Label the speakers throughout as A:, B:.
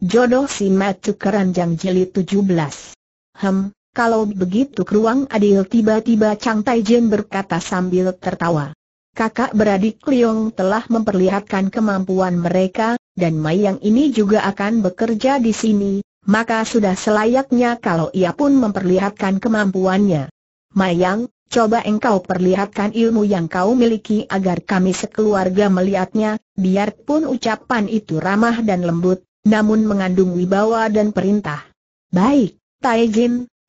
A: Jodoh si Matu Keranjang jeli 17. Hem, kalau begitu keruang adil tiba-tiba Chang Tai Jin berkata sambil tertawa. Kakak beradik Liong telah memperlihatkan kemampuan mereka, dan Mayang ini juga akan bekerja di sini, maka sudah selayaknya kalau ia pun memperlihatkan kemampuannya. Mayang, coba engkau perlihatkan ilmu yang kau miliki agar kami sekeluarga melihatnya, biarpun ucapan itu ramah dan lembut, namun mengandung wibawa dan perintah. Baik, Tai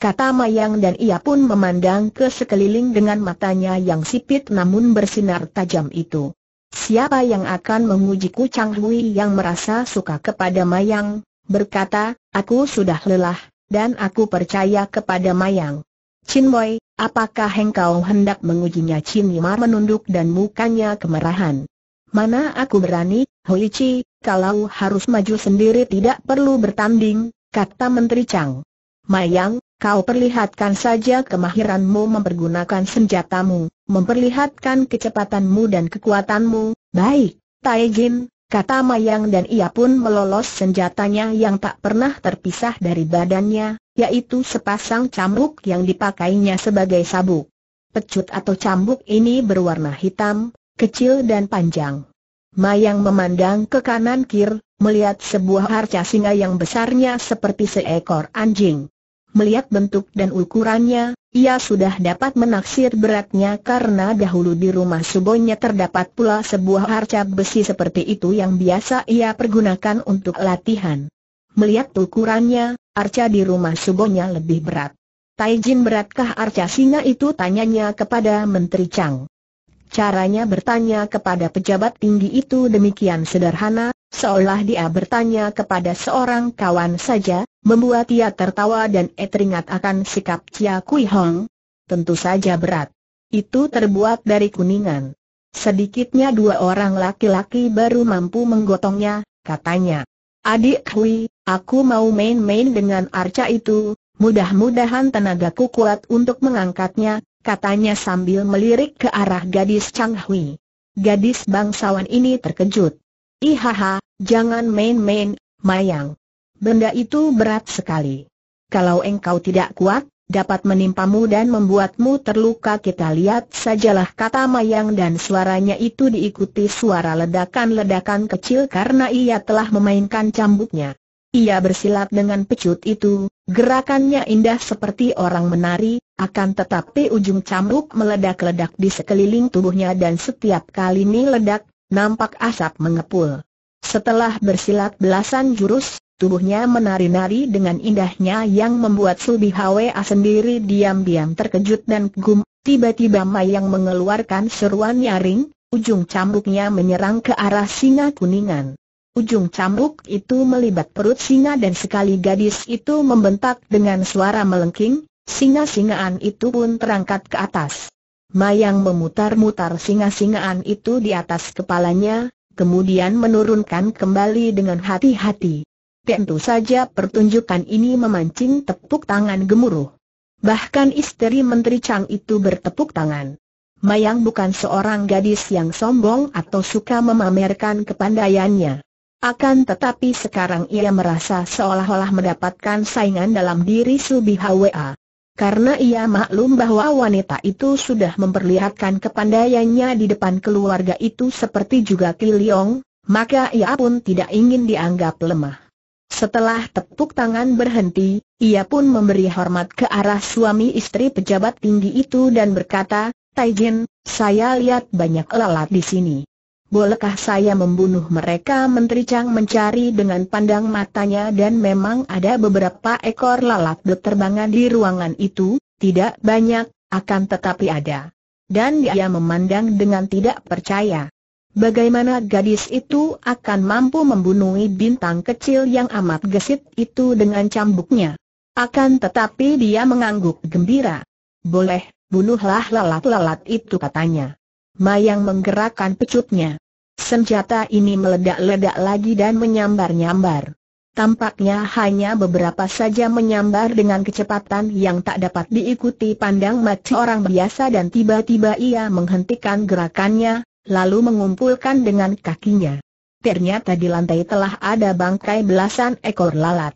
A: kata Mayang dan ia pun memandang ke sekeliling dengan matanya yang sipit namun bersinar tajam itu. Siapa yang akan mengujiku Chang Hui yang merasa suka kepada Mayang, berkata, aku sudah lelah, dan aku percaya kepada Mayang. Chin Boy, apakah engkau hendak mengujinya Chin Yimar menunduk dan mukanya kemerahan. Mana aku berani, Hui Chi, kalau harus maju sendiri tidak perlu bertanding, kata Menteri Chang. Mayang, kau perlihatkan saja kemahiranmu mempergunakan senjatamu, memperlihatkan kecepatanmu dan kekuatanmu, baik, Tai Jin, kata Mayang dan ia pun melolos senjatanya yang tak pernah terpisah dari badannya, yaitu sepasang cambuk yang dipakainya sebagai sabuk. Pecut atau cambuk ini berwarna hitam, kecil dan panjang. Mayang memandang ke kanan kir, melihat sebuah arca singa yang besarnya seperti seekor anjing. Melihat bentuk dan ukurannya, ia sudah dapat menaksir beratnya karena dahulu di rumah subonya terdapat pula sebuah arca besi seperti itu yang biasa ia pergunakan untuk latihan. Melihat ukurannya, arca di rumah subonya lebih berat. Taijin beratkah arca singa itu tanyanya kepada Menteri Chang. Caranya bertanya kepada pejabat tinggi itu demikian sederhana, seolah dia bertanya kepada seorang kawan saja, membuat ia tertawa dan ia teringat akan sikap Chia Kui Hong. Tentu saja berat. Itu terbuat dari kuningan. Sedikitnya dua orang laki-laki baru mampu menggotongnya, katanya. Adik Hui, aku mau main-main dengan arca itu, mudah-mudahan tenagaku kuat untuk mengangkatnya, katanya sambil melirik ke arah gadis Chang Hui. Gadis bangsawan ini terkejut. Ihaha, jangan main-main, Mayang. Benda itu berat sekali. Kalau engkau tidak kuat, dapat menimpamu dan membuatmu terluka kita lihat sajalah kata Mayang dan suaranya itu diikuti suara ledakan-ledakan kecil karena ia telah memainkan cambuknya. Ia bersilat dengan pecut itu, gerakannya indah seperti orang menari, akan tetapi ujung cambuk meledak-ledak di sekeliling tubuhnya dan setiap kali ini ledak, nampak asap mengepul. Setelah bersilat belasan jurus, tubuhnya menari-nari dengan indahnya yang membuat Subi Hwa sendiri diam-diam terkejut dan gum. Tiba-tiba Mayang mengeluarkan seruan nyaring, ujung cambuknya menyerang ke arah singa kuningan. Ujung cambuk itu melibat perut singa dan sekali gadis itu membentak dengan suara melengking, singa-singaan itu pun terangkat ke atas. Mayang memutar-mutar singa-singaan itu di atas kepalanya, kemudian menurunkan kembali dengan hati-hati. Tentu saja pertunjukan ini memancing tepuk tangan gemuruh. Bahkan istri Menteri Chang itu bertepuk tangan. Mayang bukan seorang gadis yang sombong atau suka memamerkan kepandaiannya. Akan tetapi sekarang ia merasa seolah-olah mendapatkan saingan dalam diri Subi Hwa. Karena ia maklum bahwa wanita itu sudah memperlihatkan kepandaiannya di depan keluarga itu seperti juga Kiliong, maka ia pun tidak ingin dianggap lemah. Setelah tepuk tangan berhenti, ia pun memberi hormat ke arah suami istri pejabat tinggi itu dan berkata, Taijin, saya lihat banyak lalat di sini. Bolehkah saya membunuh mereka? Menteri Chang mencari dengan pandang matanya dan memang ada beberapa ekor lalat berterbangan di ruangan itu, tidak banyak, akan tetapi ada. Dan dia memandang dengan tidak percaya. Bagaimana gadis itu akan mampu membunuh bintang kecil yang amat gesit itu dengan cambuknya? Akan tetapi dia mengangguk gembira. Boleh, bunuhlah lalat-lalat itu katanya. Mayang menggerakkan pecutnya. Senjata ini meledak-ledak lagi dan menyambar-nyambar. Tampaknya hanya beberapa saja menyambar dengan kecepatan yang tak dapat diikuti pandang mata orang biasa dan tiba-tiba ia menghentikan gerakannya, lalu mengumpulkan dengan kakinya. Ternyata di lantai telah ada bangkai belasan ekor lalat.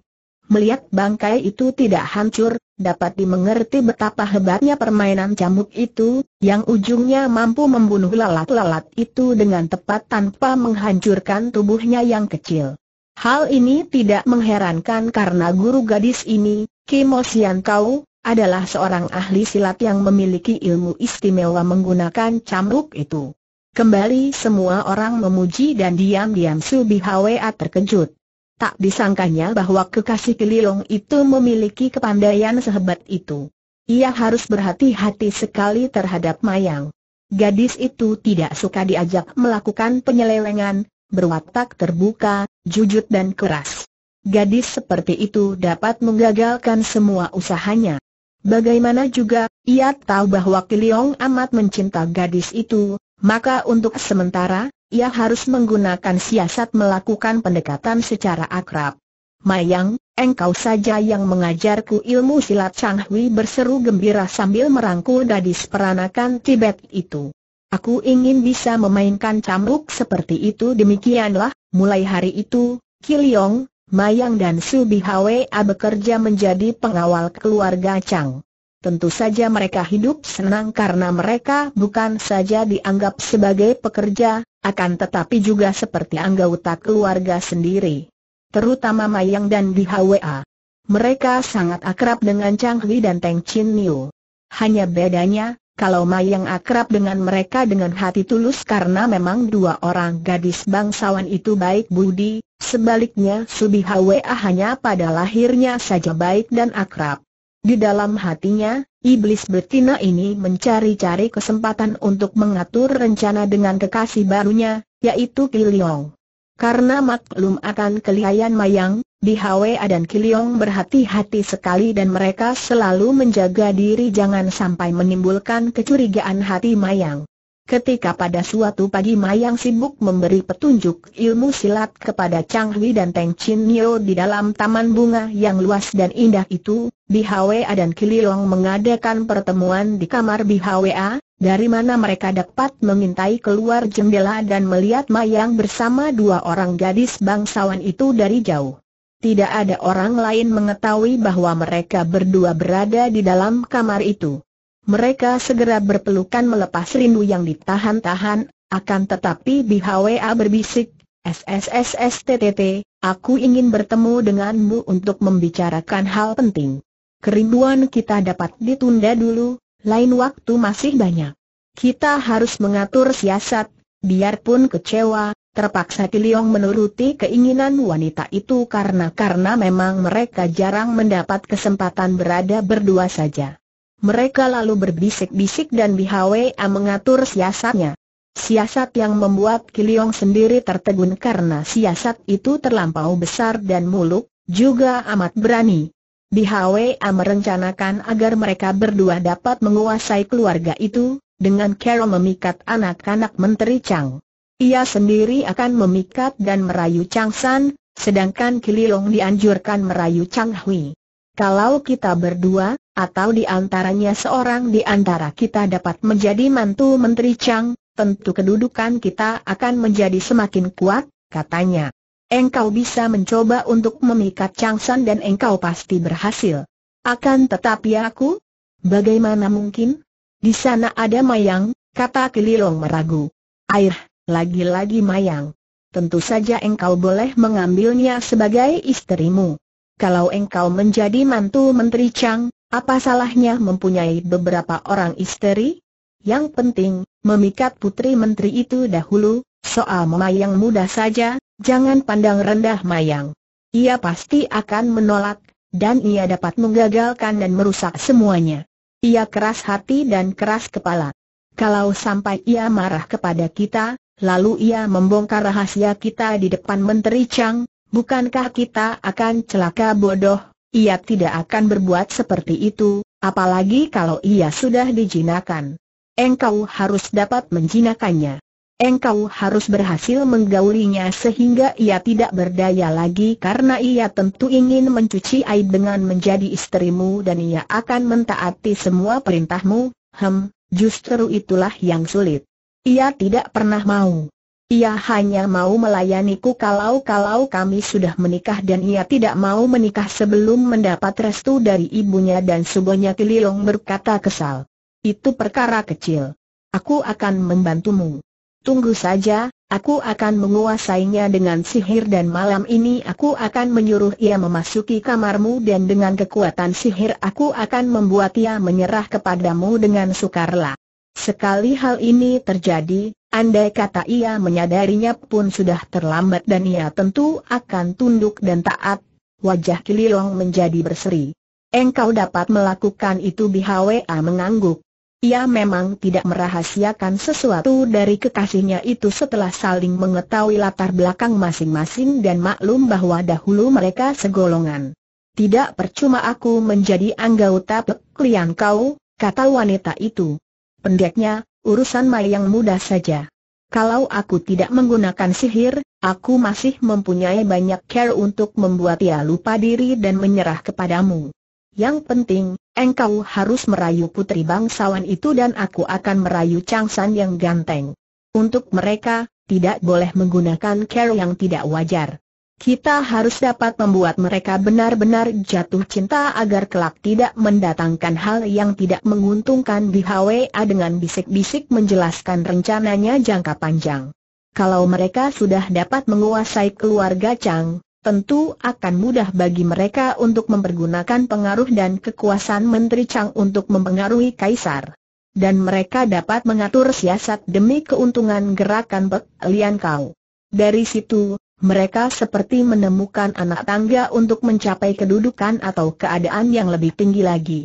A: Melihat bangkai itu tidak hancur, dapat dimengerti betapa hebatnya permainan camuk itu, yang ujungnya mampu membunuh lalat-lalat itu dengan tepat tanpa menghancurkan tubuhnya yang kecil. Hal ini tidak mengherankan karena guru gadis ini, Kimo Sian Kau, adalah seorang ahli silat yang memiliki ilmu istimewa menggunakan cambuk itu. Kembali semua orang memuji dan diam-diam Su terkejut. Tak disangkanya bahwa kekasih Kililong itu memiliki kepandaian sehebat itu. Ia harus berhati-hati sekali terhadap Mayang. Gadis itu tidak suka diajak melakukan penyelewengan, berwatak terbuka, jujur dan keras. Gadis seperti itu dapat menggagalkan semua usahanya. Bagaimana juga, ia tahu bahwa Kiliong amat mencinta gadis itu, maka untuk sementara, ia harus menggunakan siasat melakukan pendekatan secara akrab. Mayang, engkau saja yang mengajarku ilmu silat Chang berseru gembira sambil merangkul gadis peranakan Tibet itu. Aku ingin bisa memainkan cambuk seperti itu demikianlah, mulai hari itu, Kiliong, Mayang dan Subihawe bekerja menjadi pengawal keluarga Chang. Tentu saja mereka hidup senang karena mereka bukan saja dianggap sebagai pekerja, akan tetapi juga seperti anggota keluarga sendiri. Terutama Mayang dan Hwa. Mereka sangat akrab dengan Chang Li dan Teng Chin Niu. Hanya bedanya, kalau Mayang akrab dengan mereka dengan hati tulus karena memang dua orang gadis bangsawan itu baik budi, sebaliknya Subi Hwa hanya pada lahirnya saja baik dan akrab. Di dalam hatinya, iblis betina ini mencari-cari kesempatan untuk mengatur rencana dengan kekasih barunya, yaitu Kiliong. Karena maklum akan kelihayan Mayang, di Hwa dan Kiliong berhati-hati sekali dan mereka selalu menjaga diri jangan sampai menimbulkan kecurigaan hati Mayang. Ketika pada suatu pagi Mayang sibuk memberi petunjuk ilmu silat kepada Chang Hui dan Teng Chin Nio di dalam taman bunga yang luas dan indah itu, BHWA dan Kililong mengadakan pertemuan di kamar BHWA, dari mana mereka dapat mengintai keluar jendela dan melihat Mayang bersama dua orang gadis bangsawan itu dari jauh. Tidak ada orang lain mengetahui bahwa mereka berdua berada di dalam kamar itu. Mereka segera berpelukan melepas rindu yang ditahan-tahan, akan tetapi BHWA berbisik, SSSSTTT, aku ingin bertemu denganmu untuk membicarakan hal penting kerinduan kita dapat ditunda dulu, lain waktu masih banyak. Kita harus mengatur siasat, biarpun kecewa, terpaksa Tiliong menuruti keinginan wanita itu karena karena memang mereka jarang mendapat kesempatan berada berdua saja. Mereka lalu berbisik-bisik dan BHWA mengatur siasatnya. Siasat yang membuat Kiliong sendiri tertegun karena siasat itu terlampau besar dan muluk, juga amat berani. Di HWA merencanakan agar mereka berdua dapat menguasai keluarga itu, dengan cara memikat anak-anak Menteri Chang. Ia sendiri akan memikat dan merayu Chang San, sedangkan Kililong dianjurkan merayu Chang Hui. Kalau kita berdua, atau di antaranya seorang di antara kita dapat menjadi mantu Menteri Chang, tentu kedudukan kita akan menjadi semakin kuat, katanya engkau bisa mencoba untuk memikat Changsan dan engkau pasti berhasil. Akan tetapi aku? Bagaimana mungkin? Di sana ada Mayang, kata Kililong meragu. Air, lagi-lagi Mayang. Tentu saja engkau boleh mengambilnya sebagai istrimu. Kalau engkau menjadi mantu Menteri Chang, apa salahnya mempunyai beberapa orang istri? Yang penting, memikat putri menteri itu dahulu, soal memayang mudah saja, Jangan pandang rendah Mayang. Ia pasti akan menolak, dan ia dapat menggagalkan dan merusak semuanya. Ia keras hati dan keras kepala. Kalau sampai ia marah kepada kita, lalu ia membongkar rahasia kita di depan Menteri Chang, bukankah kita akan celaka bodoh? Ia tidak akan berbuat seperti itu, apalagi kalau ia sudah dijinakan. Engkau harus dapat menjinakannya engkau harus berhasil menggaulinya sehingga ia tidak berdaya lagi karena ia tentu ingin mencuci air dengan menjadi istrimu dan ia akan mentaati semua perintahmu, hem, justru itulah yang sulit. Ia tidak pernah mau. Ia hanya mau melayaniku kalau-kalau kami sudah menikah dan ia tidak mau menikah sebelum mendapat restu dari ibunya dan subonya Kililong berkata kesal. Itu perkara kecil. Aku akan membantumu. Tunggu saja, aku akan menguasainya dengan sihir dan malam ini aku akan menyuruh ia memasuki kamarmu dan dengan kekuatan sihir aku akan membuat ia menyerah kepadamu dengan sukarela. Sekali hal ini terjadi, andai kata ia menyadarinya pun sudah terlambat dan ia tentu akan tunduk dan taat. Wajah Kililong menjadi berseri. Engkau dapat melakukan itu Bihawa mengangguk. Ia memang tidak merahasiakan sesuatu dari kekasihnya itu setelah saling mengetahui latar belakang masing-masing dan maklum bahwa dahulu mereka segolongan. Tidak percuma aku menjadi anggota klien kau, kata wanita itu. Pendeknya, urusan mayang mudah saja. Kalau aku tidak menggunakan sihir, aku masih mempunyai banyak care untuk membuat ia lupa diri dan menyerah kepadamu. Yang penting, engkau harus merayu putri bangsawan itu dan aku akan merayu Changsan yang ganteng. Untuk mereka, tidak boleh menggunakan care yang tidak wajar. Kita harus dapat membuat mereka benar-benar jatuh cinta agar kelak tidak mendatangkan hal yang tidak menguntungkan di HWA dengan bisik-bisik menjelaskan rencananya jangka panjang. Kalau mereka sudah dapat menguasai keluarga Chang, tentu akan mudah bagi mereka untuk mempergunakan pengaruh dan kekuasaan Menteri Chang untuk mempengaruhi Kaisar. Dan mereka dapat mengatur siasat demi keuntungan gerakan Pek Lian Kau. Dari situ, mereka seperti menemukan anak tangga untuk mencapai kedudukan atau keadaan yang lebih tinggi lagi.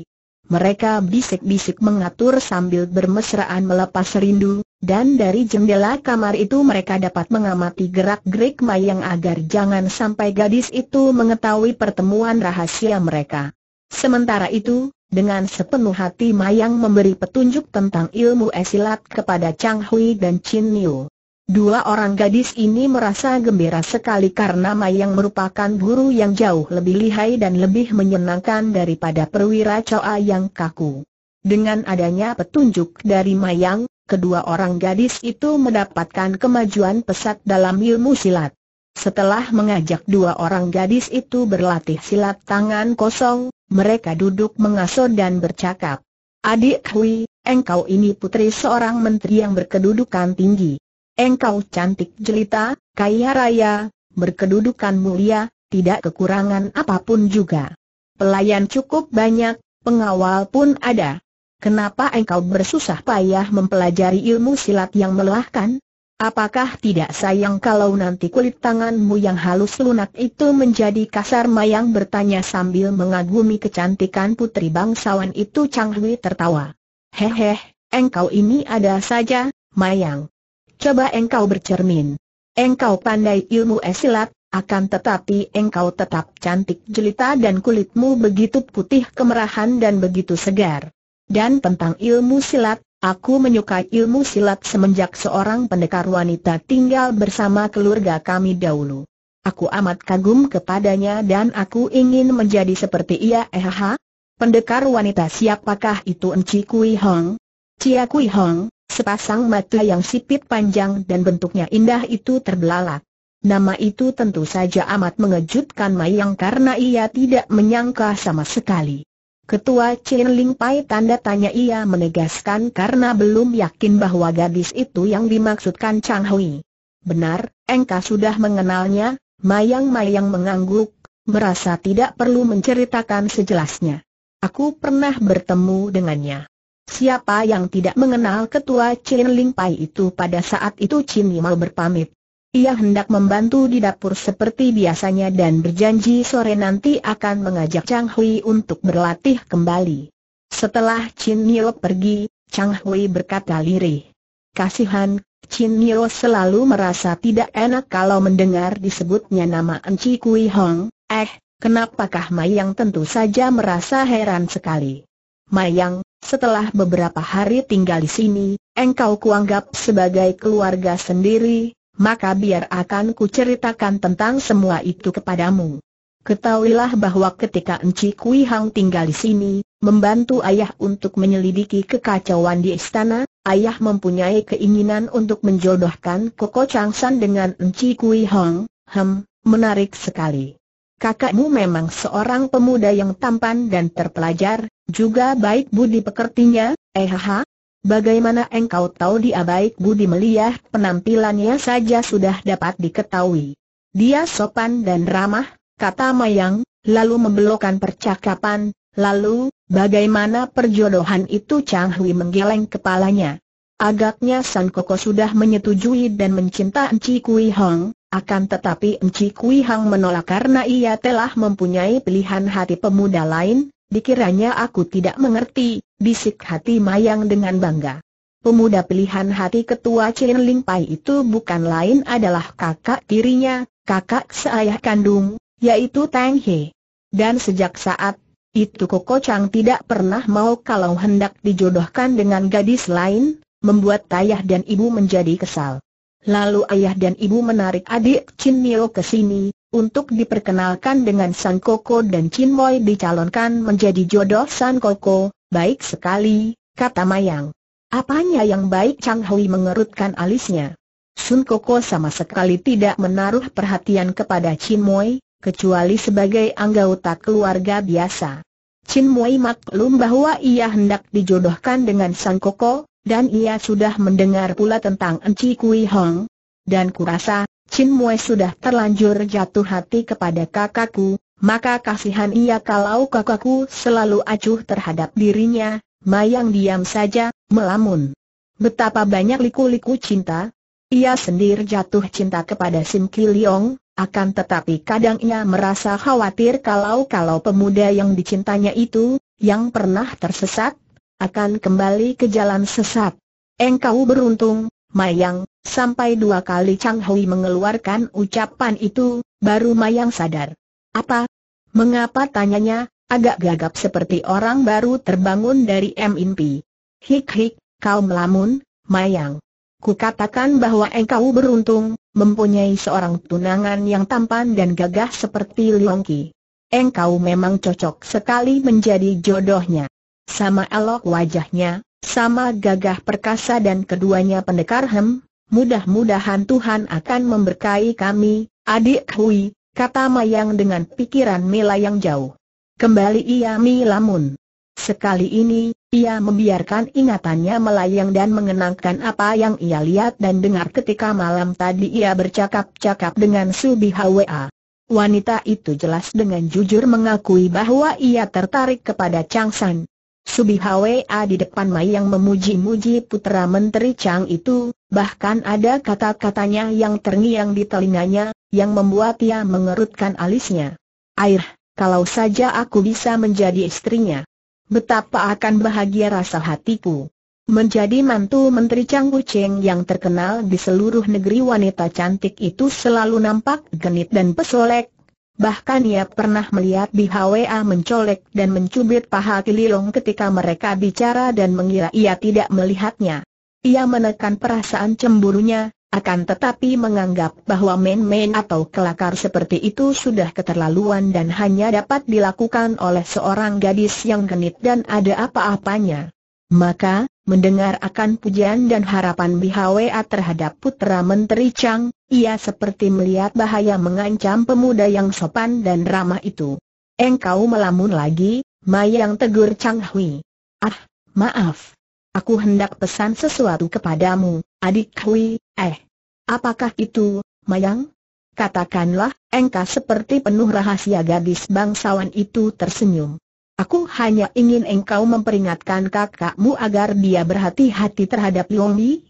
A: Mereka bisik-bisik mengatur sambil bermesraan melepas rindu, dan dari jendela kamar itu mereka dapat mengamati gerak-gerik Mayang agar jangan sampai gadis itu mengetahui pertemuan rahasia mereka. Sementara itu, dengan sepenuh hati Mayang memberi petunjuk tentang ilmu esilat kepada Chang Hui dan Chin Niu. Dua orang gadis ini merasa gembira sekali karena Mayang merupakan guru yang jauh lebih lihai dan lebih menyenangkan daripada perwira Choa yang kaku. Dengan adanya petunjuk dari Mayang, kedua orang gadis itu mendapatkan kemajuan pesat dalam ilmu silat. Setelah mengajak dua orang gadis itu berlatih silat tangan kosong, mereka duduk mengasuh dan bercakap. Adik Hui, engkau ini putri seorang menteri yang berkedudukan tinggi. Engkau cantik jelita, kaya raya, berkedudukan mulia, tidak kekurangan apapun juga. Pelayan cukup banyak, pengawal pun ada. Kenapa engkau bersusah payah mempelajari ilmu silat yang melelahkan? Apakah tidak sayang kalau nanti kulit tanganmu yang halus lunak itu menjadi kasar mayang bertanya sambil mengagumi kecantikan putri bangsawan itu Chang Hui tertawa. Hehe, engkau ini ada saja, mayang. Coba engkau bercermin. Engkau pandai ilmu esilat, akan tetapi engkau tetap cantik jelita dan kulitmu begitu putih kemerahan dan begitu segar dan tentang ilmu silat, aku menyukai ilmu silat semenjak seorang pendekar wanita tinggal bersama keluarga kami dahulu. Aku amat kagum kepadanya dan aku ingin menjadi seperti ia ehaha. Pendekar wanita siapakah itu Enci Kui Hong? Cia Kui Hong, sepasang mata yang sipit panjang dan bentuknya indah itu terbelalak. Nama itu tentu saja amat mengejutkan Mayang karena ia tidak menyangka sama sekali. Ketua Chin Ling Pai tanda tanya ia menegaskan karena belum yakin bahwa gadis itu yang dimaksudkan Chang Hui. Benar, engkau sudah mengenalnya, mayang-mayang mengangguk, merasa tidak perlu menceritakan sejelasnya. Aku pernah bertemu dengannya. Siapa yang tidak mengenal ketua Chin Ling Pai itu pada saat itu Chin Yimau berpamit. Ia hendak membantu di dapur seperti biasanya dan berjanji sore nanti akan mengajak Chang Hui untuk berlatih kembali. Setelah Chin Nio pergi, Chang Hui berkata lirih. Kasihan, Chin Nio selalu merasa tidak enak kalau mendengar disebutnya nama Enci Kui Hong, eh, kenapakah Mayang tentu saja merasa heran sekali. Mayang, setelah beberapa hari tinggal di sini, engkau kuanggap sebagai keluarga sendiri, maka biar akan ku ceritakan tentang semua itu kepadamu. Ketahuilah bahwa ketika Enci Kui Hang tinggal di sini, membantu ayah untuk menyelidiki kekacauan di istana, ayah mempunyai keinginan untuk menjodohkan Koko Changsan dengan Enci Kui Hang, hem, menarik sekali. Kakakmu memang seorang pemuda yang tampan dan terpelajar, juga baik budi pekertinya, eh ha, Bagaimana engkau tahu dia baik budi meliah, penampilannya saja sudah dapat diketahui. Dia sopan dan ramah, kata Mayang, lalu membelokkan percakapan, lalu, bagaimana perjodohan itu Chang Hui menggeleng kepalanya. Agaknya San Koko sudah menyetujui dan mencinta Enci Kui Hong, akan tetapi Enci Kui Hong menolak karena ia telah mempunyai pilihan hati pemuda lain, Dikiranya aku tidak mengerti, bisik hati Mayang dengan bangga. Pemuda pilihan hati ketua Chen Ling Pai itu bukan lain adalah kakak tirinya, kakak seayah kandung, yaitu Tang He. Dan sejak saat itu Koko Chang tidak pernah mau kalau hendak dijodohkan dengan gadis lain, membuat ayah dan ibu menjadi kesal. Lalu ayah dan ibu menarik adik Chin Nio ke sini, untuk diperkenalkan dengan San Koko dan Chin Moi dicalonkan menjadi jodoh San Koko, baik sekali, kata Mayang. Apanya yang baik Chang Hui mengerutkan alisnya. Sun Koko sama sekali tidak menaruh perhatian kepada Chin Moi, kecuali sebagai anggota keluarga biasa. Chin Moi maklum bahwa ia hendak dijodohkan dengan Sang Koko, dan ia sudah mendengar pula tentang Enci Kui Hong. Dan kurasa, Chin Mue sudah terlanjur jatuh hati kepada kakakku, maka kasihan ia kalau kakakku selalu acuh terhadap dirinya, Mayang diam saja, melamun. Betapa banyak liku-liku cinta, ia sendiri jatuh cinta kepada Sim Kiliong, akan tetapi kadang ia merasa khawatir kalau-kalau pemuda yang dicintanya itu, yang pernah tersesat, akan kembali ke jalan sesat. Engkau beruntung, Mayang, sampai dua kali Chang Hui mengeluarkan ucapan itu, baru Mayang sadar. Apa? Mengapa tanyanya, agak gagap seperti orang baru terbangun dari mimpi. Hik-hik, kau melamun, Mayang. Kukatakan bahwa engkau beruntung, mempunyai seorang tunangan yang tampan dan gagah seperti Ki. Engkau memang cocok sekali menjadi jodohnya. Sama elok wajahnya, sama gagah perkasa dan keduanya pendekar hem, mudah-mudahan Tuhan akan memberkahi kami, adik Hui, kata Mayang dengan pikiran Mila yang jauh. Kembali ia milamun. Sekali ini, ia membiarkan ingatannya melayang dan mengenangkan apa yang ia lihat dan dengar ketika malam tadi ia bercakap-cakap dengan Subi Hwa. Wanita itu jelas dengan jujur mengakui bahwa ia tertarik kepada Chang San, Subi Hwa di depan Mai yang memuji-muji putera Menteri Chang itu, bahkan ada kata-katanya yang terngiang di telinganya, yang membuat ia mengerutkan alisnya. Air, kalau saja aku bisa menjadi istrinya. Betapa akan bahagia rasa hatiku. Menjadi mantu Menteri Chang Cheng yang terkenal di seluruh negeri wanita cantik itu selalu nampak genit dan pesolek, Bahkan ia pernah melihat Hwa mencolek dan mencubit paha Kililong ketika mereka bicara dan mengira ia tidak melihatnya. Ia menekan perasaan cemburunya, akan tetapi menganggap bahwa main-main atau kelakar seperti itu sudah keterlaluan dan hanya dapat dilakukan oleh seorang gadis yang genit dan ada apa-apanya. Maka, Mendengar akan pujian dan harapan BHWA terhadap putra Menteri Chang, ia seperti melihat bahaya mengancam pemuda yang sopan dan ramah itu. Engkau melamun lagi, Mayang tegur Chang Hui. Ah, maaf. Aku hendak pesan sesuatu kepadamu, adik Hui, eh. Apakah itu, Mayang? Katakanlah, engkau seperti penuh rahasia gadis bangsawan itu tersenyum. Aku hanya ingin engkau memperingatkan kakakmu agar dia berhati-hati terhadap Liongbi.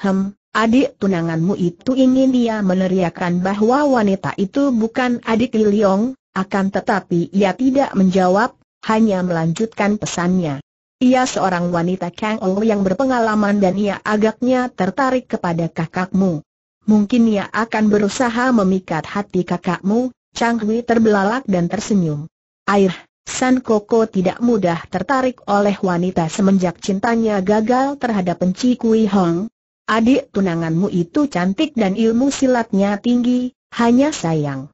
A: Hem, adik tunanganmu itu ingin dia meneriakkan bahwa wanita itu bukan adik Liong, akan tetapi ia tidak menjawab, hanya melanjutkan pesannya. Ia seorang wanita Kang yang berpengalaman dan ia agaknya tertarik kepada kakakmu. Mungkin ia akan berusaha memikat hati kakakmu, Chang Hui terbelalak dan tersenyum. Air, San Koko tidak mudah tertarik oleh wanita semenjak cintanya gagal terhadap Penci Kui Hong. Adik tunanganmu itu cantik dan ilmu silatnya tinggi, hanya sayang.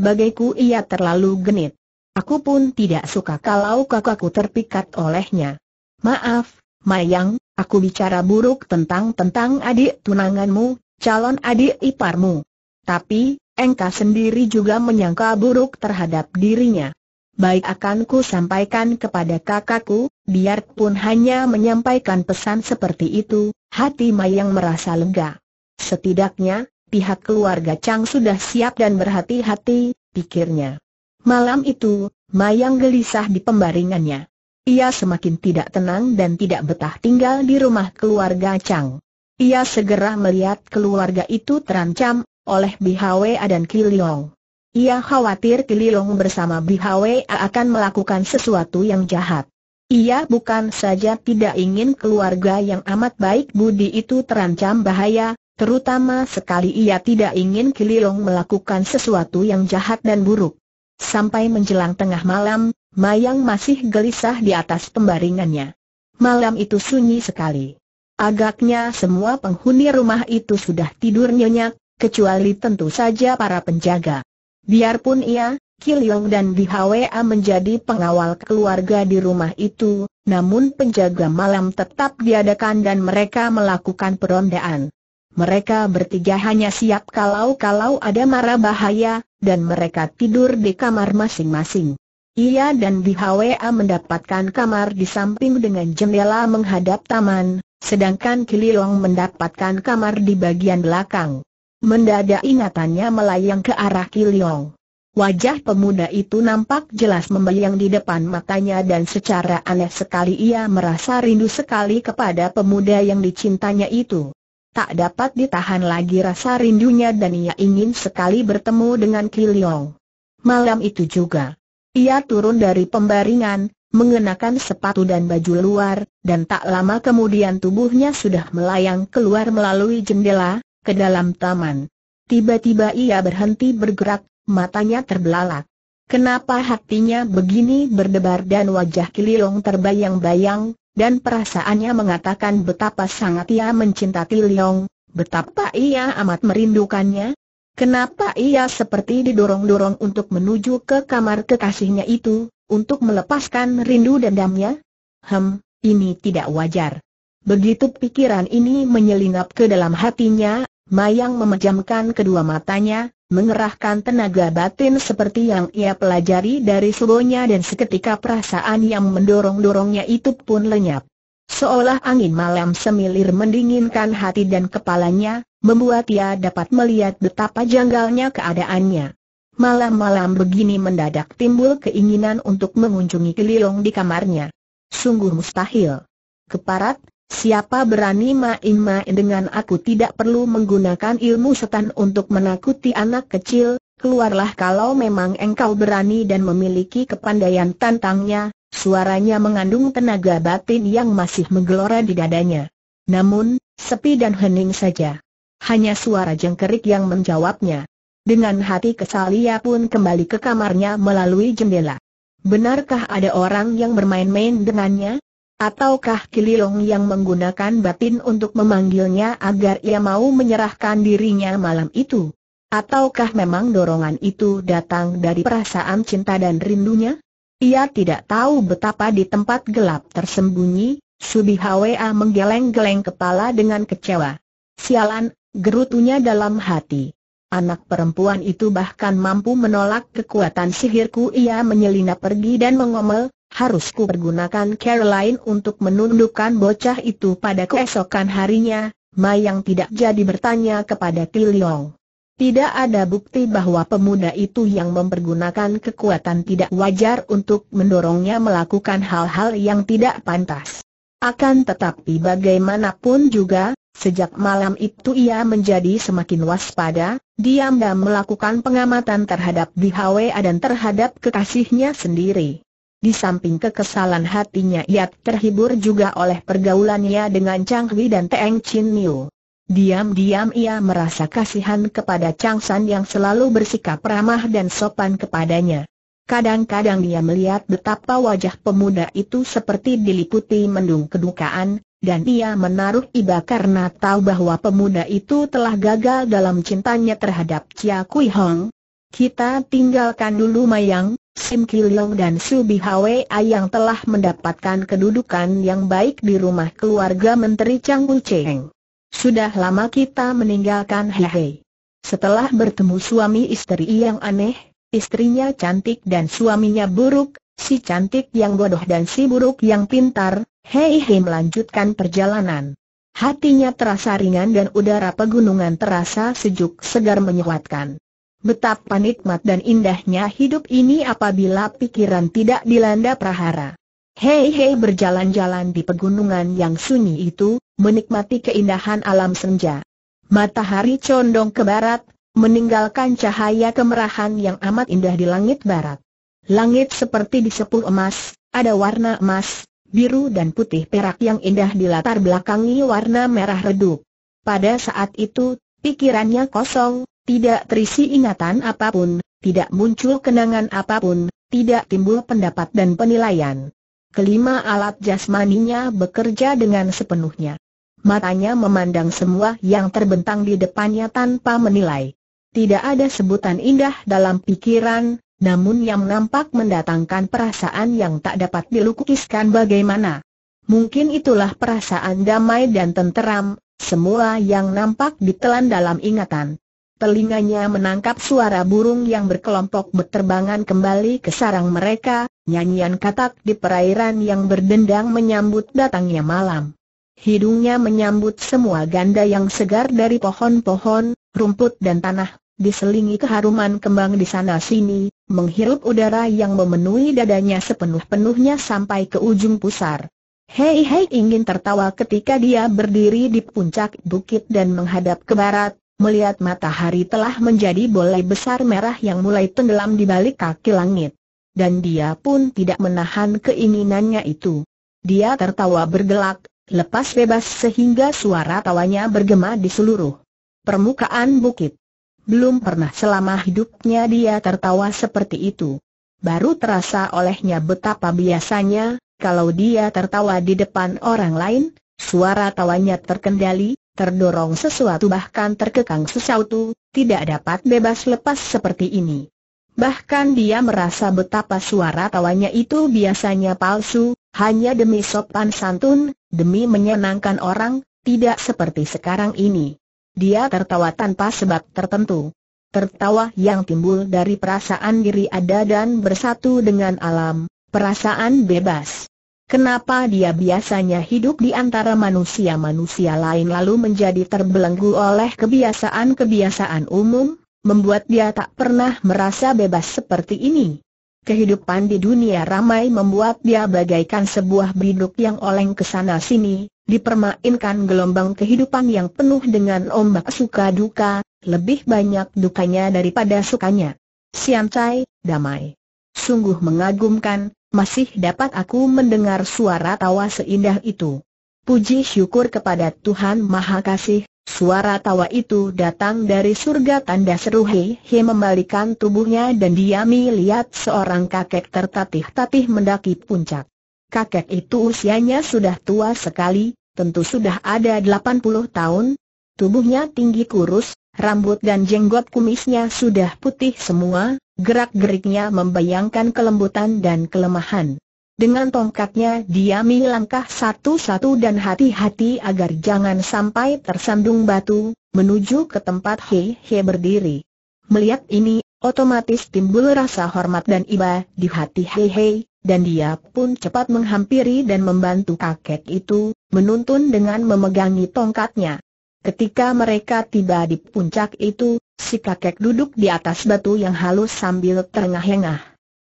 A: Bagiku ia terlalu genit. Aku pun tidak suka kalau kakakku terpikat olehnya. Maaf, Mayang, aku bicara buruk tentang-tentang adik tunanganmu, calon adik iparmu. Tapi, engkau sendiri juga menyangka buruk terhadap dirinya baik akan ku sampaikan kepada kakakku, biarpun hanya menyampaikan pesan seperti itu, hati Mayang merasa lega. Setidaknya, pihak keluarga Chang sudah siap dan berhati-hati, pikirnya. Malam itu, Mayang gelisah di pembaringannya. Ia semakin tidak tenang dan tidak betah tinggal di rumah keluarga Chang. Ia segera melihat keluarga itu terancam oleh Bihawe dan Kiliong. Ia khawatir Kililong bersama Bihwe akan melakukan sesuatu yang jahat. Ia bukan saja tidak ingin keluarga yang amat baik budi itu terancam bahaya, terutama sekali ia tidak ingin Kililong melakukan sesuatu yang jahat dan buruk. Sampai menjelang tengah malam, Mayang masih gelisah di atas pembaringannya. Malam itu sunyi sekali. Agaknya semua penghuni rumah itu sudah tidur nyenyak, kecuali tentu saja para penjaga. Biarpun ia, Kilyong dan Bihwa menjadi pengawal keluarga di rumah itu, namun penjaga malam tetap diadakan dan mereka melakukan perondaan. Mereka bertiga hanya siap kalau-kalau ada mara bahaya, dan mereka tidur di kamar masing-masing. Ia dan Bihwa mendapatkan kamar di samping dengan jendela menghadap taman, sedangkan Kilyong mendapatkan kamar di bagian belakang. Mendadak ingatannya melayang ke arah Kiliong. Wajah pemuda itu nampak jelas membayang di depan matanya dan secara aneh sekali ia merasa rindu sekali kepada pemuda yang dicintanya itu. Tak dapat ditahan lagi rasa rindunya dan ia ingin sekali bertemu dengan Kiliong. Malam itu juga, ia turun dari pembaringan, mengenakan sepatu dan baju luar, dan tak lama kemudian tubuhnya sudah melayang keluar melalui jendela, ke dalam taman. Tiba-tiba ia berhenti bergerak, matanya terbelalak. Kenapa hatinya begini berdebar dan wajah Kililong terbayang-bayang, dan perasaannya mengatakan betapa sangat ia mencintai Liong, betapa ia amat merindukannya? Kenapa ia seperti didorong-dorong untuk menuju ke kamar kekasihnya itu, untuk melepaskan rindu dendamnya? Hem, ini tidak wajar. Begitu pikiran ini menyelinap ke dalam hatinya, Mayang memejamkan kedua matanya, mengerahkan tenaga batin seperti yang ia pelajari dari suruhnya dan seketika perasaan yang mendorong-dorongnya itu pun lenyap. Seolah angin malam semilir mendinginkan hati dan kepalanya, membuat ia dapat melihat betapa janggalnya keadaannya. Malam-malam begini mendadak timbul keinginan untuk mengunjungi Kililong di kamarnya. Sungguh mustahil. Keparat, Siapa berani main-main dengan aku tidak perlu menggunakan ilmu setan untuk menakuti anak kecil, keluarlah kalau memang engkau berani dan memiliki kepandaian tantangnya, suaranya mengandung tenaga batin yang masih menggelora di dadanya. Namun, sepi dan hening saja. Hanya suara jengkerik yang menjawabnya. Dengan hati kesal ia pun kembali ke kamarnya melalui jendela. Benarkah ada orang yang bermain-main dengannya? Ataukah Kililong yang menggunakan batin untuk memanggilnya agar ia mau menyerahkan dirinya malam itu? Ataukah memang dorongan itu datang dari perasaan cinta dan rindunya? Ia tidak tahu betapa di tempat gelap tersembunyi, Hwa menggeleng-geleng kepala dengan kecewa. Sialan, gerutunya dalam hati. Anak perempuan itu bahkan mampu menolak kekuatan sihirku ia menyelinap pergi dan mengomel, harus ku pergunakan Caroline untuk menundukkan bocah itu pada keesokan harinya, Mayang tidak jadi bertanya kepada Kiliong. Tidak ada bukti bahwa pemuda itu yang mempergunakan kekuatan tidak wajar untuk mendorongnya melakukan hal-hal yang tidak pantas. Akan tetapi bagaimanapun juga, sejak malam itu ia menjadi semakin waspada, diam dan melakukan pengamatan terhadap Bihawea dan terhadap kekasihnya sendiri. Di samping kekesalan hatinya ia terhibur juga oleh pergaulannya dengan Chang Hui dan Teng Chin Niu. Diam-diam ia merasa kasihan kepada Chang San yang selalu bersikap ramah dan sopan kepadanya. Kadang-kadang dia melihat betapa wajah pemuda itu seperti diliputi mendung kedukaan, dan ia menaruh iba karena tahu bahwa pemuda itu telah gagal dalam cintanya terhadap Chia Kui Hong. Kita tinggalkan dulu Mayang, Sim Kilong dan Su Bihwe yang telah mendapatkan kedudukan yang baik di rumah keluarga Menteri Chang Wu Cheng. Sudah lama kita meninggalkan Hehe. Setelah bertemu suami istri yang aneh, istrinya cantik dan suaminya buruk, si cantik yang bodoh dan si buruk yang pintar, Hei Hei melanjutkan perjalanan. Hatinya terasa ringan dan udara pegunungan terasa sejuk segar menyehatkan. Betapa nikmat dan indahnya hidup ini apabila pikiran tidak dilanda prahara. Hei hei berjalan-jalan di pegunungan yang sunyi itu, menikmati keindahan alam senja. Matahari condong ke barat, meninggalkan cahaya kemerahan yang amat indah di langit barat. Langit seperti sepul emas, ada warna emas, biru dan putih perak yang indah di latar belakangi warna merah redup. Pada saat itu, pikirannya kosong, tidak terisi ingatan apapun, tidak muncul kenangan apapun, tidak timbul pendapat dan penilaian. Kelima alat jasmaninya bekerja dengan sepenuhnya. Matanya memandang semua yang terbentang di depannya tanpa menilai. Tidak ada sebutan indah dalam pikiran, namun yang nampak mendatangkan perasaan yang tak dapat dilukiskan bagaimana. Mungkin itulah perasaan damai dan tenteram, semua yang nampak ditelan dalam ingatan. Telinganya menangkap suara burung yang berkelompok berterbangan kembali ke sarang mereka, nyanyian katak di perairan yang berdendang menyambut datangnya malam. Hidungnya menyambut semua ganda yang segar dari pohon-pohon, rumput dan tanah, diselingi keharuman kembang di sana-sini, menghirup udara yang memenuhi dadanya sepenuh-penuhnya sampai ke ujung pusar. Hei Hei ingin tertawa ketika dia berdiri di puncak bukit dan menghadap ke barat, melihat matahari telah menjadi bola besar merah yang mulai tenggelam di balik kaki langit. Dan dia pun tidak menahan keinginannya itu. Dia tertawa bergelak, lepas bebas sehingga suara tawanya bergema di seluruh permukaan bukit. Belum pernah selama hidupnya dia tertawa seperti itu. Baru terasa olehnya betapa biasanya, kalau dia tertawa di depan orang lain, suara tawanya terkendali, terdorong sesuatu bahkan terkekang sesuatu, tidak dapat bebas lepas seperti ini. Bahkan dia merasa betapa suara tawanya itu biasanya palsu, hanya demi sopan santun, demi menyenangkan orang, tidak seperti sekarang ini. Dia tertawa tanpa sebab tertentu. Tertawa yang timbul dari perasaan diri ada dan bersatu dengan alam, perasaan bebas. Kenapa dia biasanya hidup di antara manusia-manusia lain lalu menjadi terbelenggu oleh kebiasaan-kebiasaan umum, membuat dia tak pernah merasa bebas seperti ini. Kehidupan di dunia ramai membuat dia bagaikan sebuah biduk yang oleng ke sana sini, dipermainkan gelombang kehidupan yang penuh dengan ombak suka duka, lebih banyak dukanya daripada sukanya. Siantai, damai. Sungguh mengagumkan, masih dapat aku mendengar suara tawa seindah itu. Puji syukur kepada Tuhan Maha Kasih, suara tawa itu datang dari surga tanda seru He hei membalikan tubuhnya dan diami lihat seorang kakek tertatih-tatih mendaki puncak. Kakek itu usianya sudah tua sekali, tentu sudah ada 80 tahun, Tubuhnya tinggi kurus, rambut dan jenggot kumisnya sudah putih semua, gerak-geriknya membayangkan kelembutan dan kelemahan. Dengan tongkatnya dia langkah satu-satu dan hati-hati agar jangan sampai tersandung batu, menuju ke tempat He He berdiri. Melihat ini, otomatis timbul rasa hormat dan iba di hati He He, dan dia pun cepat menghampiri dan membantu kakek itu, menuntun dengan memegangi tongkatnya. Ketika mereka tiba di puncak itu, si kakek duduk di atas batu yang halus sambil terengah-engah.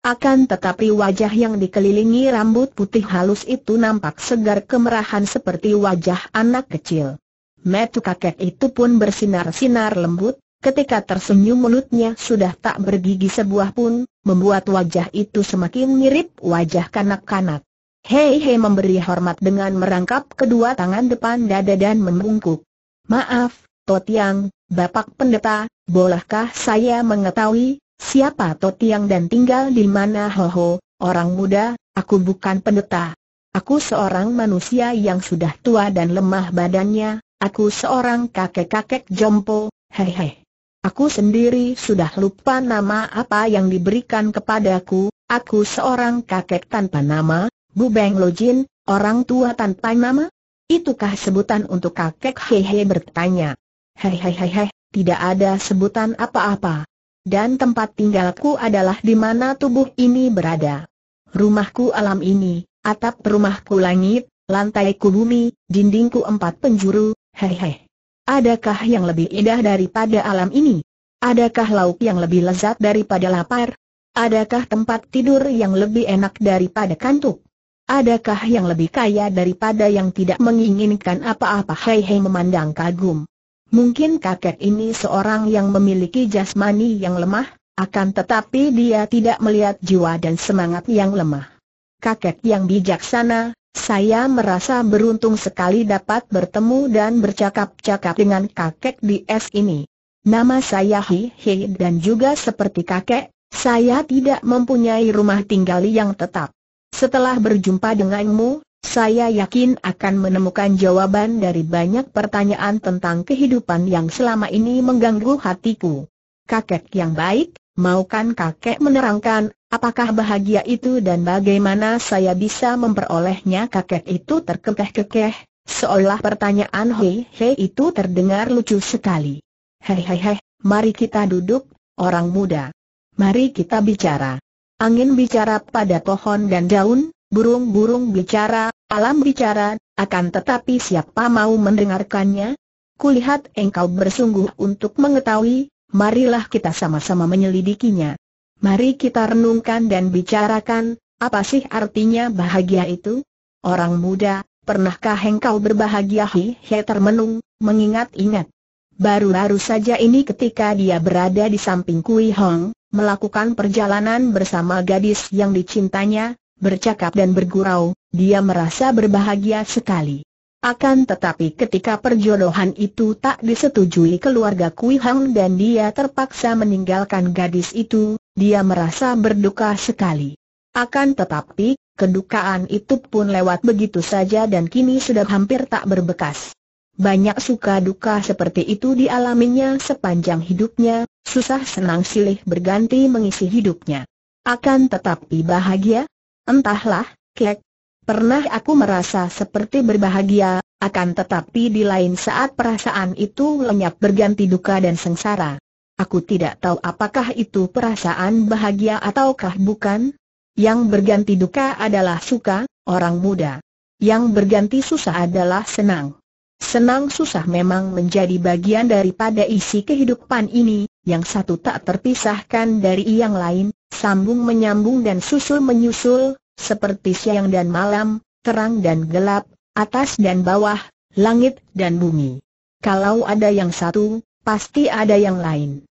A: Akan tetapi wajah yang dikelilingi rambut putih halus itu nampak segar kemerahan seperti wajah anak kecil. Metu kakek itu pun bersinar-sinar lembut, ketika tersenyum mulutnya sudah tak bergigi sebuah pun, membuat wajah itu semakin mirip wajah kanak-kanak. Hei hei memberi hormat dengan merangkap kedua tangan depan dada dan membungkuk. Maaf, Totiang, Bapak Pendeta, bolehkah saya mengetahui siapa Totiang dan tinggal di mana Hoho, orang muda, aku bukan pendeta. Aku seorang manusia yang sudah tua dan lemah badannya, aku seorang kakek-kakek jompo, hehe. Aku sendiri sudah lupa nama apa yang diberikan kepadaku, aku seorang kakek tanpa nama, Bu Beng Lojin, orang tua tanpa nama? Itukah sebutan untuk kakek hehe bertanya. Hehehehe, tidak ada sebutan apa-apa. Dan tempat tinggalku adalah di mana tubuh ini berada. Rumahku alam ini, atap rumahku langit, lantaiku bumi, dindingku empat penjuru, hehe. Adakah yang lebih indah daripada alam ini? Adakah lauk yang lebih lezat daripada lapar? Adakah tempat tidur yang lebih enak daripada kantuk? Adakah yang lebih kaya daripada yang tidak menginginkan apa-apa Hei Hei memandang kagum. Mungkin kakek ini seorang yang memiliki jasmani yang lemah, akan tetapi dia tidak melihat jiwa dan semangat yang lemah. Kakek yang bijaksana, saya merasa beruntung sekali dapat bertemu dan bercakap-cakap dengan kakek di es ini. Nama saya Hei Hei dan juga seperti kakek, saya tidak mempunyai rumah tinggal yang tetap. Setelah berjumpa denganmu, saya yakin akan menemukan jawaban dari banyak pertanyaan tentang kehidupan yang selama ini mengganggu hatiku. Kakek yang baik, maukan kakek menerangkan, apakah bahagia itu dan bagaimana saya bisa memperolehnya kakek itu terkekeh-kekeh, seolah pertanyaan hei hei itu terdengar lucu sekali. Hei hei hei, mari kita duduk, orang muda. Mari kita bicara. Angin bicara pada pohon dan daun, burung-burung bicara, alam bicara, akan tetapi siapa mau mendengarkannya? Kulihat engkau bersungguh untuk mengetahui, marilah kita sama-sama menyelidikinya. Mari kita renungkan dan bicarakan, apa sih artinya bahagia itu? Orang muda, pernahkah engkau berbahagia? Hihe termenung, mengingat-ingat. Baru-baru saja ini ketika dia berada di samping Kui Hong, melakukan perjalanan bersama gadis yang dicintanya, bercakap dan bergurau, dia merasa berbahagia sekali. Akan tetapi ketika perjodohan itu tak disetujui keluarga Kui Hang dan dia terpaksa meninggalkan gadis itu, dia merasa berduka sekali. Akan tetapi, kedukaan itu pun lewat begitu saja dan kini sudah hampir tak berbekas. Banyak suka duka seperti itu dialaminya sepanjang hidupnya, susah senang silih berganti mengisi hidupnya. Akan tetapi bahagia? Entahlah, kek. Pernah aku merasa seperti berbahagia, akan tetapi di lain saat perasaan itu lenyap berganti duka dan sengsara. Aku tidak tahu apakah itu perasaan bahagia ataukah bukan. Yang berganti duka adalah suka, orang muda. Yang berganti susah adalah senang. Senang susah memang menjadi bagian daripada isi kehidupan ini, yang satu tak terpisahkan dari yang lain, sambung menyambung dan susul menyusul, seperti siang dan malam, terang dan gelap, atas dan bawah, langit dan bumi. Kalau ada yang satu, pasti ada yang lain.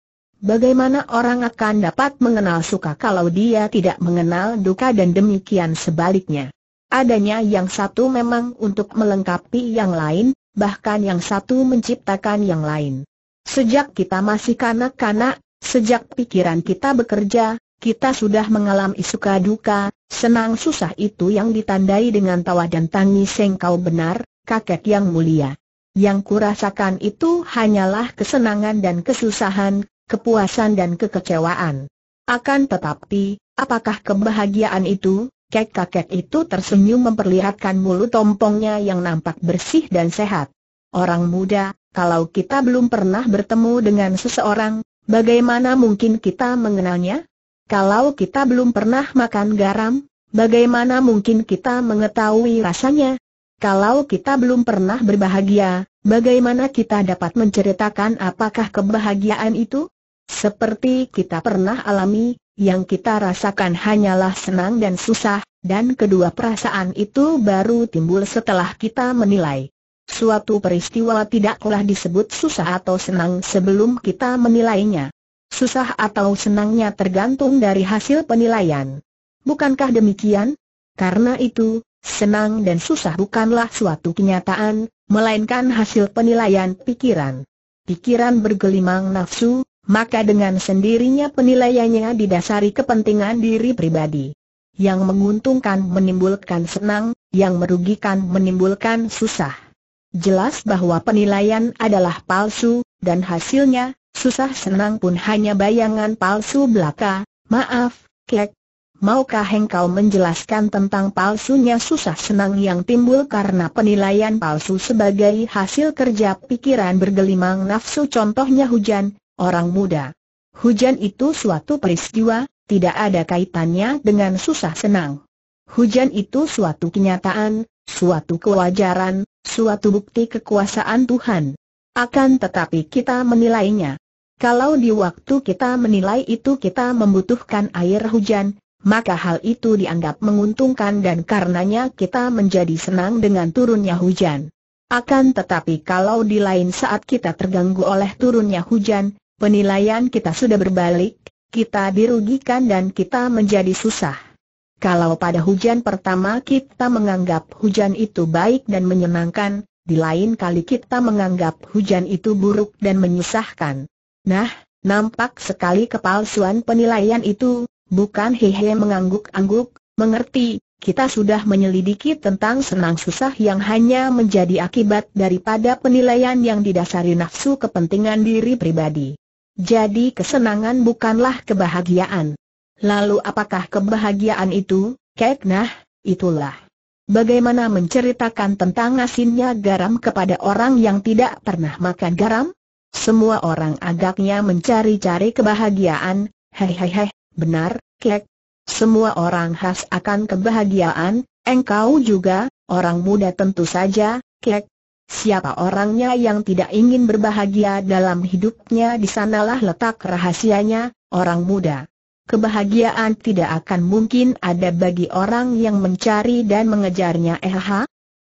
A: Bagaimana orang akan dapat mengenal suka kalau dia tidak mengenal duka dan demikian sebaliknya? Adanya yang satu memang untuk melengkapi yang lain, bahkan yang satu menciptakan yang lain. Sejak kita masih kanak-kanak, sejak pikiran kita bekerja, kita sudah mengalami suka duka, senang susah itu yang ditandai dengan tawa dan tangis yang kau benar, kakek yang mulia. Yang kurasakan itu hanyalah kesenangan dan kesusahan, kepuasan dan kekecewaan. Akan tetapi, apakah kebahagiaan itu? Kek kakek itu tersenyum memperlihatkan mulut tompongnya yang nampak bersih dan sehat. Orang muda, kalau kita belum pernah bertemu dengan seseorang, bagaimana mungkin kita mengenalnya? Kalau kita belum pernah makan garam, bagaimana mungkin kita mengetahui rasanya? Kalau kita belum pernah berbahagia, bagaimana kita dapat menceritakan apakah kebahagiaan itu? Seperti kita pernah alami, yang kita rasakan hanyalah senang dan susah, dan kedua perasaan itu baru timbul setelah kita menilai. Suatu peristiwa tidaklah disebut susah atau senang sebelum kita menilainya. Susah atau senangnya tergantung dari hasil penilaian. Bukankah demikian? Karena itu, senang dan susah bukanlah suatu kenyataan, melainkan hasil penilaian pikiran. Pikiran bergelimang nafsu, maka dengan sendirinya penilaiannya didasari kepentingan diri pribadi. Yang menguntungkan menimbulkan senang, yang merugikan menimbulkan susah. Jelas bahwa penilaian adalah palsu, dan hasilnya, susah senang pun hanya bayangan palsu belaka, maaf, kek. Maukah engkau menjelaskan tentang palsunya susah senang yang timbul karena penilaian palsu sebagai hasil kerja pikiran bergelimang nafsu contohnya hujan, orang muda. Hujan itu suatu peristiwa, tidak ada kaitannya dengan susah senang. Hujan itu suatu kenyataan, suatu kewajaran, suatu bukti kekuasaan Tuhan. Akan tetapi kita menilainya. Kalau di waktu kita menilai itu kita membutuhkan air hujan, maka hal itu dianggap menguntungkan dan karenanya kita menjadi senang dengan turunnya hujan. Akan tetapi kalau di lain saat kita terganggu oleh turunnya hujan, penilaian kita sudah berbalik, kita dirugikan dan kita menjadi susah. Kalau pada hujan pertama kita menganggap hujan itu baik dan menyenangkan, di lain kali kita menganggap hujan itu buruk dan menyusahkan. Nah, nampak sekali kepalsuan penilaian itu, bukan hehe mengangguk-angguk, mengerti, kita sudah menyelidiki tentang senang susah yang hanya menjadi akibat daripada penilaian yang didasari nafsu kepentingan diri pribadi. Jadi kesenangan bukanlah kebahagiaan. Lalu apakah kebahagiaan itu, Kek Nah, itulah. Bagaimana menceritakan tentang asinnya garam kepada orang yang tidak pernah makan garam? Semua orang agaknya mencari-cari kebahagiaan, hehehe, benar, Kek. Semua orang khas akan kebahagiaan, engkau juga, orang muda tentu saja, Kek, Siapa orangnya yang tidak ingin berbahagia dalam hidupnya di sanalah letak rahasianya, orang muda. Kebahagiaan tidak akan mungkin ada bagi orang yang mencari dan mengejarnya eh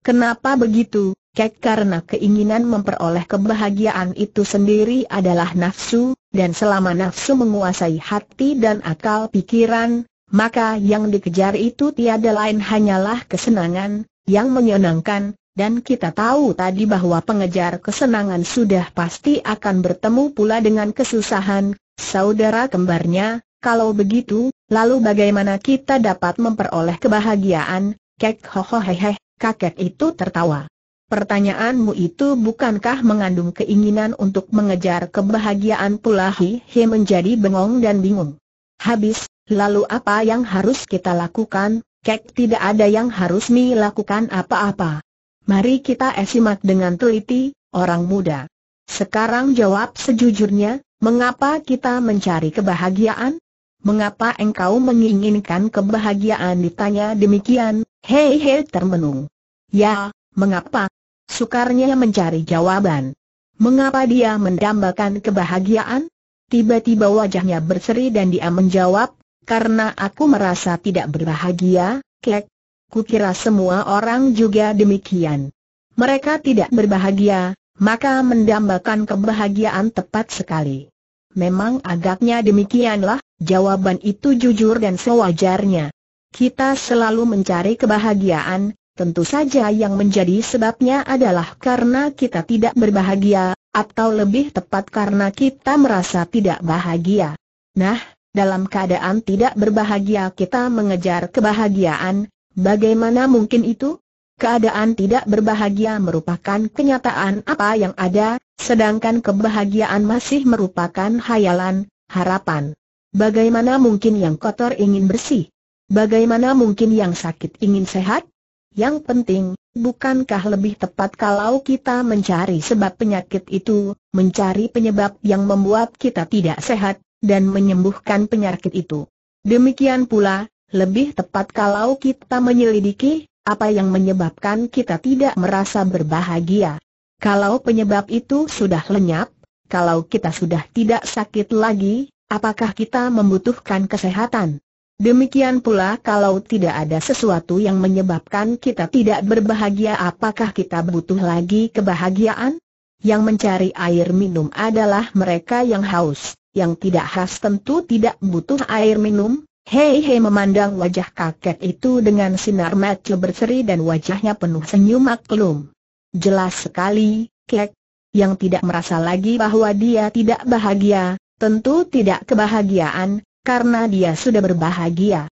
A: Kenapa begitu, Kek? Karena keinginan memperoleh kebahagiaan itu sendiri adalah nafsu, dan selama nafsu menguasai hati dan akal pikiran, maka yang dikejar itu tiada lain hanyalah kesenangan, yang menyenangkan, dan kita tahu tadi bahwa pengejar kesenangan sudah pasti akan bertemu pula dengan kesusahan, saudara kembarnya, kalau begitu, lalu bagaimana kita dapat memperoleh kebahagiaan, kek hohohehe, kakek itu tertawa. Pertanyaanmu itu bukankah mengandung keinginan untuk mengejar kebahagiaan pula hihi menjadi bengong dan bingung. Habis, lalu apa yang harus kita lakukan, kek tidak ada yang harus mi lakukan apa-apa. Mari kita esimak dengan teliti, orang muda. Sekarang jawab sejujurnya, mengapa kita mencari kebahagiaan? Mengapa engkau menginginkan kebahagiaan ditanya demikian, hei hei termenung. Ya, mengapa? Sukarnya mencari jawaban. Mengapa dia mendambakan kebahagiaan? Tiba-tiba wajahnya berseri dan dia menjawab, karena aku merasa tidak berbahagia, kek, kukira semua orang juga demikian. Mereka tidak berbahagia, maka mendambakan kebahagiaan tepat sekali. Memang agaknya demikianlah, jawaban itu jujur dan sewajarnya. Kita selalu mencari kebahagiaan, tentu saja yang menjadi sebabnya adalah karena kita tidak berbahagia, atau lebih tepat karena kita merasa tidak bahagia. Nah, dalam keadaan tidak berbahagia kita mengejar kebahagiaan, Bagaimana mungkin itu? Keadaan tidak berbahagia merupakan kenyataan apa yang ada, sedangkan kebahagiaan masih merupakan hayalan, harapan. Bagaimana mungkin yang kotor ingin bersih? Bagaimana mungkin yang sakit ingin sehat? Yang penting, bukankah lebih tepat kalau kita mencari sebab penyakit itu, mencari penyebab yang membuat kita tidak sehat, dan menyembuhkan penyakit itu? Demikian pula, lebih tepat kalau kita menyelidiki, apa yang menyebabkan kita tidak merasa berbahagia. Kalau penyebab itu sudah lenyap, kalau kita sudah tidak sakit lagi, apakah kita membutuhkan kesehatan? Demikian pula kalau tidak ada sesuatu yang menyebabkan kita tidak berbahagia apakah kita butuh lagi kebahagiaan? Yang mencari air minum adalah mereka yang haus, yang tidak haus tentu tidak butuh air minum, Hei Hei memandang wajah kakek itu dengan sinar mata berseri dan wajahnya penuh senyum maklum. Jelas sekali, kek, yang tidak merasa lagi bahwa dia tidak bahagia, tentu tidak kebahagiaan, karena dia sudah berbahagia.